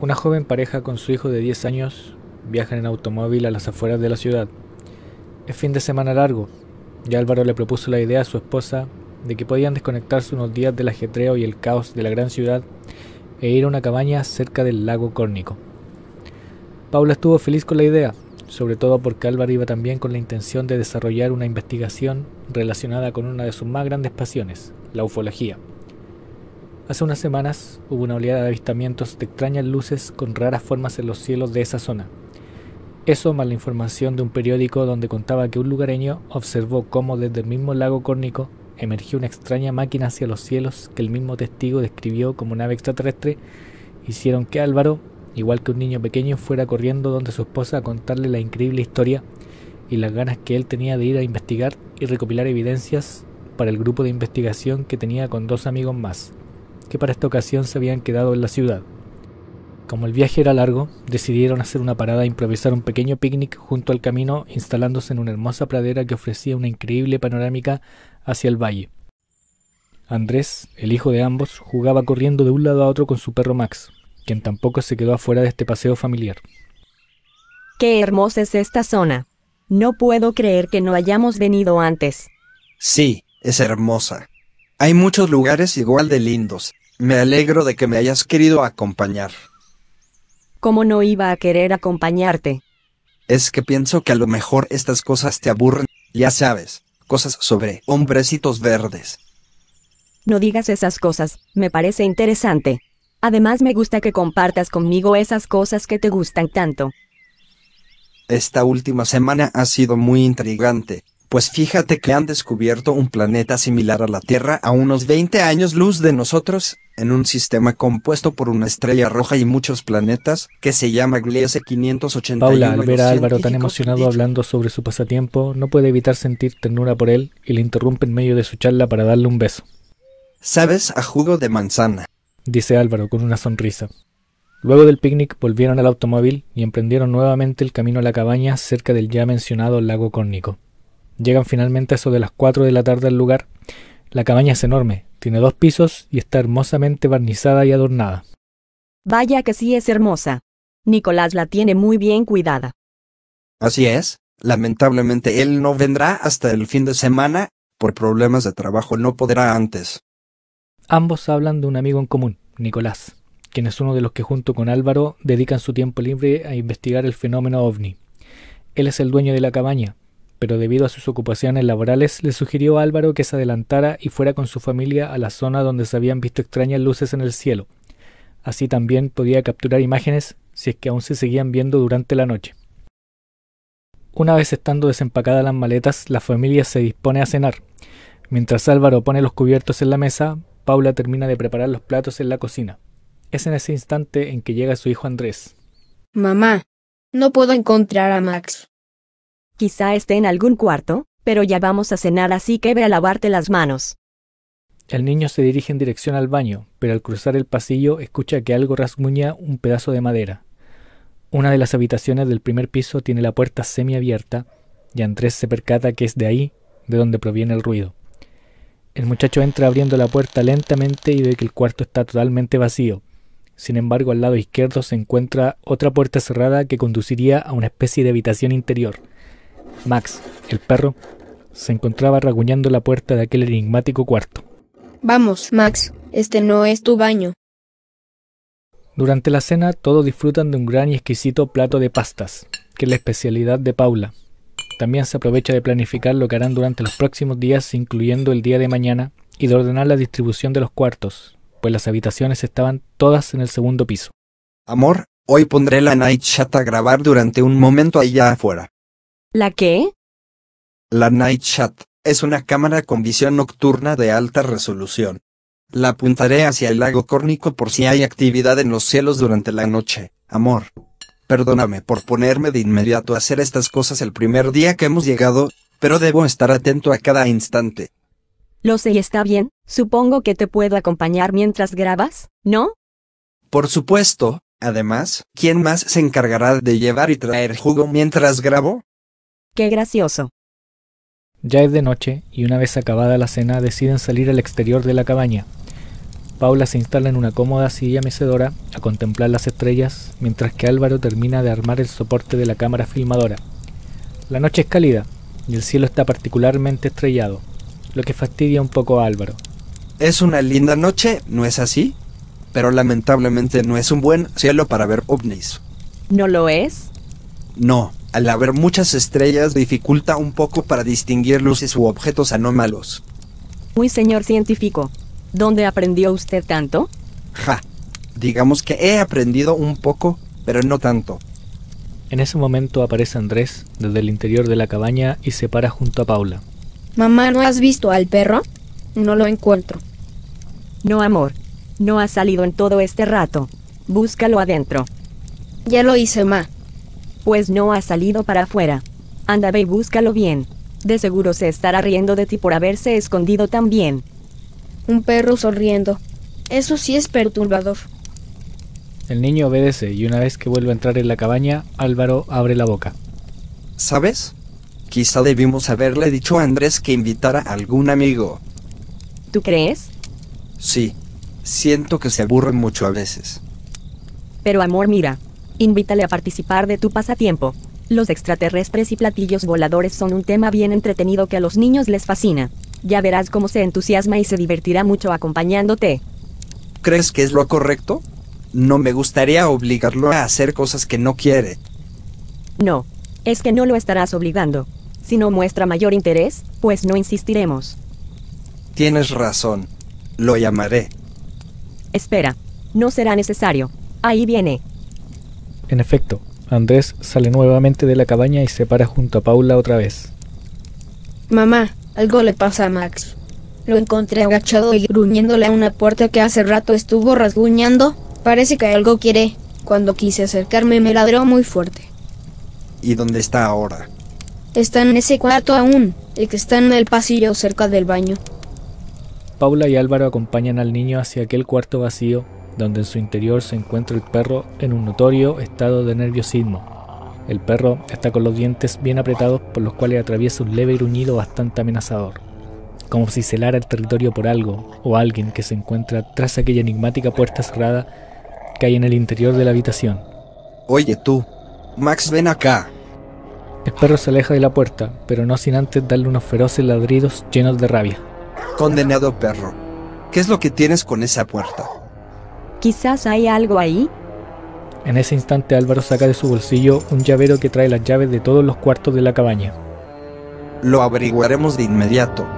Una joven pareja con su hijo de 10 años viajan en automóvil a las afueras de la ciudad. Es fin de semana largo, y Álvaro le propuso la idea a su esposa de que podían desconectarse unos días del ajetreo y el caos de la gran ciudad e ir a una cabaña cerca del lago Córnico. Paula estuvo feliz con la idea, sobre todo porque Álvaro iba también con la intención de desarrollar una investigación relacionada con una de sus más grandes pasiones, la ufología. Hace unas semanas hubo una oleada de avistamientos de extrañas luces con raras formas en los cielos de esa zona. Eso más la información de un periódico donde contaba que un lugareño observó cómo desde el mismo lago córnico emergió una extraña máquina hacia los cielos que el mismo testigo describió como nave extraterrestre, hicieron que Álvaro, igual que un niño pequeño, fuera corriendo donde su esposa a contarle la increíble historia y las ganas que él tenía de ir a investigar y recopilar evidencias para el grupo de investigación que tenía con dos amigos más que para esta ocasión se habían quedado en la ciudad. Como el viaje era largo, decidieron hacer una parada e improvisar un pequeño picnic junto al camino, instalándose en una hermosa pradera que ofrecía una increíble panorámica hacia el valle. Andrés, el hijo de ambos, jugaba corriendo de un lado a otro con su perro Max, quien tampoco se quedó afuera de este paseo familiar. Qué hermosa es esta zona. No puedo creer que no hayamos venido antes. Sí, es hermosa. Hay muchos lugares igual de lindos, me alegro de que me hayas querido acompañar. ¿Cómo no iba a querer acompañarte? Es que pienso que a lo mejor estas cosas te aburren, ya sabes, cosas sobre hombrecitos verdes. No digas esas cosas, me parece interesante. Además me gusta que compartas conmigo esas cosas que te gustan tanto. Esta última semana ha sido muy intrigante, pues fíjate que han descubierto un planeta similar a la Tierra a unos 20 años luz de nosotros, en un sistema compuesto por una estrella roja y muchos planetas, que se llama Gliese 581. Paula, al ver a Álvaro tan emocionado hablando sobre su pasatiempo, no puede evitar sentir ternura por él y le interrumpe en medio de su charla para darle un beso. Sabes a jugo de manzana, dice Álvaro con una sonrisa. Luego del picnic volvieron al automóvil y emprendieron nuevamente el camino a la cabaña cerca del ya mencionado lago Córnico. Llegan finalmente a eso de las 4 de la tarde al lugar. La cabaña es enorme, tiene dos pisos y está hermosamente barnizada y adornada. Vaya que sí es hermosa. Nicolás la tiene muy bien cuidada. Así es. Lamentablemente él no vendrá hasta el fin de semana. Por problemas de trabajo no podrá antes. Ambos hablan de un amigo en común, Nicolás, quien es uno de los que junto con Álvaro dedican su tiempo libre a investigar el fenómeno ovni. Él es el dueño de la cabaña, pero debido a sus ocupaciones laborales le sugirió a Álvaro que se adelantara y fuera con su familia a la zona donde se habían visto extrañas luces en el cielo. Así también podía capturar imágenes si es que aún se seguían viendo durante la noche. Una vez estando desempacadas las maletas, la familia se dispone a cenar. Mientras Álvaro pone los cubiertos en la mesa, Paula termina de preparar los platos en la cocina. Es en ese instante en que llega su hijo Andrés. Mamá, no puedo encontrar a Max. Quizá esté en algún cuarto, pero ya vamos a cenar así que ve a lavarte las manos. El niño se dirige en dirección al baño, pero al cruzar el pasillo escucha que algo rasguña un pedazo de madera. Una de las habitaciones del primer piso tiene la puerta semiabierta y Andrés se percata que es de ahí de donde proviene el ruido. El muchacho entra abriendo la puerta lentamente y ve que el cuarto está totalmente vacío. Sin embargo, al lado izquierdo se encuentra otra puerta cerrada que conduciría a una especie de habitación interior. Max, el perro, se encontraba raguñando la puerta de aquel enigmático cuarto. Vamos, Max, este no es tu baño. Durante la cena todos disfrutan de un gran y exquisito plato de pastas, que es la especialidad de Paula. También se aprovecha de planificar lo que harán durante los próximos días, incluyendo el día de mañana, y de ordenar la distribución de los cuartos, pues las habitaciones estaban todas en el segundo piso. Amor, hoy pondré la night chat a grabar durante un momento allá afuera. ¿La qué? La Night Shot es una cámara con visión nocturna de alta resolución. La apuntaré hacia el lago córnico por si hay actividad en los cielos durante la noche, amor. Perdóname por ponerme de inmediato a hacer estas cosas el primer día que hemos llegado, pero debo estar atento a cada instante. Lo sé y está bien, supongo que te puedo acompañar mientras grabas, ¿no? Por supuesto, además, ¿quién más se encargará de llevar y traer jugo mientras grabo? Qué gracioso. Ya es de noche y una vez acabada la cena deciden salir al exterior de la cabaña. Paula se instala en una cómoda silla mecedora a contemplar las estrellas mientras que Álvaro termina de armar el soporte de la cámara filmadora. La noche es cálida y el cielo está particularmente estrellado, lo que fastidia un poco a Álvaro. Es una linda noche, ¿no es así? Pero lamentablemente no es un buen cielo para ver ovnis. ¿No lo es? No, al haber muchas estrellas dificulta un poco para distinguir luces u objetos anómalos. Muy señor científico, ¿dónde aprendió usted tanto? Ja, digamos que he aprendido un poco, pero no tanto. En ese momento aparece Andrés desde el interior de la cabaña y se para junto a Paula. Mamá, ¿no has visto al perro? No lo encuentro. No, amor. No ha salido en todo este rato. Búscalo adentro. Ya lo hice, ma pues no ha salido para afuera. Anda ve y búscalo bien. De seguro se estará riendo de ti por haberse escondido tan bien. Un perro sonriendo. Eso sí es perturbador. El niño obedece y una vez que vuelve a entrar en la cabaña, Álvaro abre la boca. ¿Sabes? Quizá debimos haberle dicho a Andrés que invitara a algún amigo. ¿Tú crees? Sí. Siento que se aburren mucho a veces. Pero amor, mira, Invítale a participar de tu pasatiempo. Los extraterrestres y platillos voladores son un tema bien entretenido que a los niños les fascina. Ya verás cómo se entusiasma y se divertirá mucho acompañándote. ¿Crees que es lo correcto? No me gustaría obligarlo a hacer cosas que no quiere. No, es que no lo estarás obligando. Si no muestra mayor interés, pues no insistiremos. Tienes razón. Lo llamaré. Espera, no será necesario. Ahí viene. En efecto, Andrés sale nuevamente de la cabaña y se para junto a Paula otra vez. Mamá, algo le pasa a Max. Lo encontré agachado y gruñéndole a una puerta que hace rato estuvo rasguñando. Parece que algo quiere. Cuando quise acercarme me ladró muy fuerte. ¿Y dónde está ahora? Está en ese cuarto aún, el que está en el pasillo cerca del baño. Paula y Álvaro acompañan al niño hacia aquel cuarto vacío donde en su interior se encuentra el perro en un notorio estado de nerviosismo. El perro está con los dientes bien apretados por los cuales atraviesa un leve gruñido bastante amenazador, como si celara el territorio por algo o alguien que se encuentra tras aquella enigmática puerta cerrada que hay en el interior de la habitación. Oye tú, Max, ven acá. El perro se aleja de la puerta, pero no sin antes darle unos feroces ladridos llenos de rabia. Condenado perro, ¿qué es lo que tienes con esa puerta? Quizás hay algo ahí. En ese instante Álvaro saca de su bolsillo un llavero que trae las llaves de todos los cuartos de la cabaña. Lo averiguaremos de inmediato,